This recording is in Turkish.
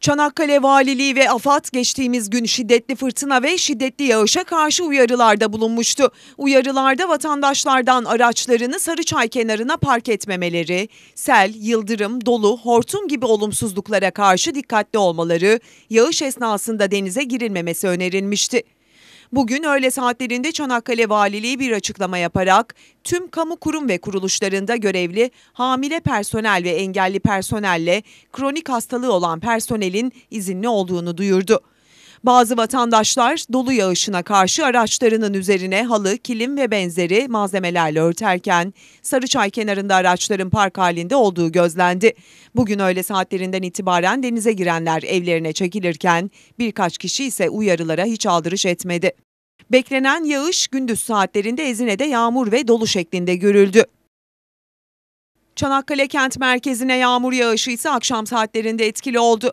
Çanakkale Valiliği ve AFAD geçtiğimiz gün şiddetli fırtına ve şiddetli yağışa karşı uyarılarda bulunmuştu. Uyarılarda vatandaşlardan araçlarını Sarıçay kenarına park etmemeleri, sel, yıldırım, dolu, hortum gibi olumsuzluklara karşı dikkatli olmaları, yağış esnasında denize girilmemesi önerilmişti. Bugün öğle saatlerinde Çanakkale Valiliği bir açıklama yaparak tüm kamu kurum ve kuruluşlarında görevli hamile personel ve engelli personelle kronik hastalığı olan personelin izinli olduğunu duyurdu. Bazı vatandaşlar dolu yağışına karşı araçlarının üzerine halı, kilim ve benzeri malzemelerle örterken Sarıçay kenarında araçların park halinde olduğu gözlendi. Bugün öğle saatlerinden itibaren denize girenler evlerine çekilirken birkaç kişi ise uyarılara hiç aldırış etmedi. Beklenen yağış gündüz saatlerinde Ezine'de yağmur ve dolu şeklinde görüldü. Çanakkale kent merkezine yağmur yağışı ise akşam saatlerinde etkili oldu.